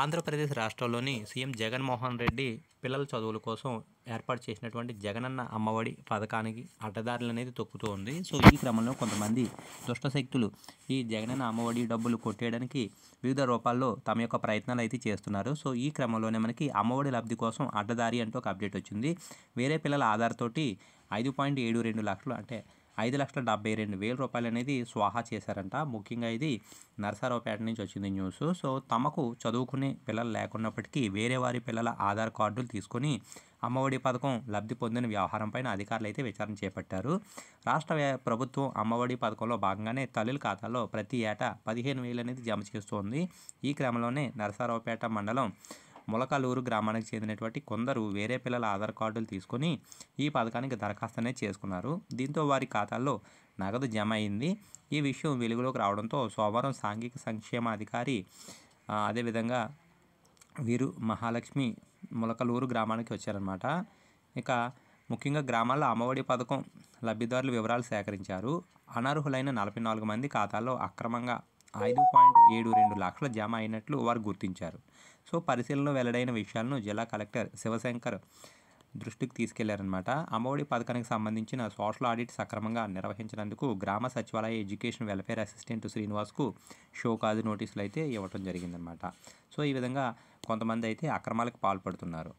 ఆంధ్రప్రదేశ్ రాష్ట్రంలోని సీఎం జగన్మోహన్ రెడ్డి పిల్లల చదువుల కోసం ఏర్పాటు చేసినటువంటి జగనన్న అమ్మఒడి పథకానికి అడ్డదారులు అనేది తొక్కుతూ ఉంది సో ఈ క్రమంలో కొంతమంది దుష్టశక్తులు ఈ జగనన్న అమ్మఒడి డబ్బులు కొట్టేయడానికి వివిధ రూపాల్లో తమ యొక్క ప్రయత్నాలు అయితే చేస్తున్నారు సో ఈ క్రమంలోనే మనకి అమ్మఒడి లబ్ధి కోసం అడ్డదారి అంటూ ఒక అప్డేట్ వచ్చింది వేరే పిల్లల ఆధార్తోటి ఐదు పాయింట్ ఏడు రెండు లక్షలు అంటే ఐదు లక్షల డెబ్బై రెండు వేల రూపాయలు అనేది స్వాహా చేశారంట ముఖ్యంగా ఇది నర్సారావుపేట నుంచి వచ్చింది న్యూస్ సో తమకు చదువుకునే పిల్లలు లేకున్నప్పటికీ వేరే వారి పిల్లల ఆధార్ కార్డులు తీసుకొని అమ్మఒడి పథకం లబ్ధి పొందిన వ్యవహారంపైన అధికారులు అయితే విచారణ చేపట్టారు రాష్ట్ర ప్రభుత్వం అమ్మఒడి పథకంలో భాగంగానే తల్లుల ఖాతాలో ప్రతి ఏటా పదిహేను వేలు అనేది జమ చేస్తోంది ఈ క్రమంలోనే నరసారావుపేట మండలం ములకలూరు గ్రామానికి చెందినటువంటి కొందరు వేరే పిల్లల ఆధార్ కార్డులు తీసుకొని ఈ పథకానికి దరఖాస్తు అనేది చేసుకున్నారు దీంతో వారి ఖాతాల్లో నగదు జమ అయింది ఈ విషయం వెలుగులోకి రావడంతో సోమవారం సాంఘిక సంక్షేమాధికారి అదేవిధంగా వీరు మహాలక్ష్మి ములకలూరు గ్రామానికి వచ్చారనమాట ఇక ముఖ్యంగా గ్రామాల్లో అమ్మఒడి పథకం లబ్ధిదారుల వివరాలు సేకరించారు అనర్హులైన నలభై నాలుగు మంది ఖాతాల్లో అక్రమంగా ఐదు పాయింట్ ఏడు రెండు లక్షల జమ అయినట్లు వారు గుర్తించారు సో పరిశీలనలో వెల్లడైన విషయాలను జిల్లా కలెక్టర్ శివశంకర్ దృష్టికి తీసుకెళ్లారనమాట అమ్మఒడి పథకానికి సంబంధించిన సోషల్ ఆడిట్ సక్రమంగా నిర్వహించినందుకు గ్రామ సచివాలయ ఎడ్యుకేషన్ వెల్ఫేర్ అసిస్టెంట్ శ్రీనివాస్కు షో కాదు నోటీసులు అయితే ఇవ్వటం జరిగిందనమాట సో ఈ విధంగా కొంతమంది అయితే అక్రమాలకు పాల్పడుతున్నారు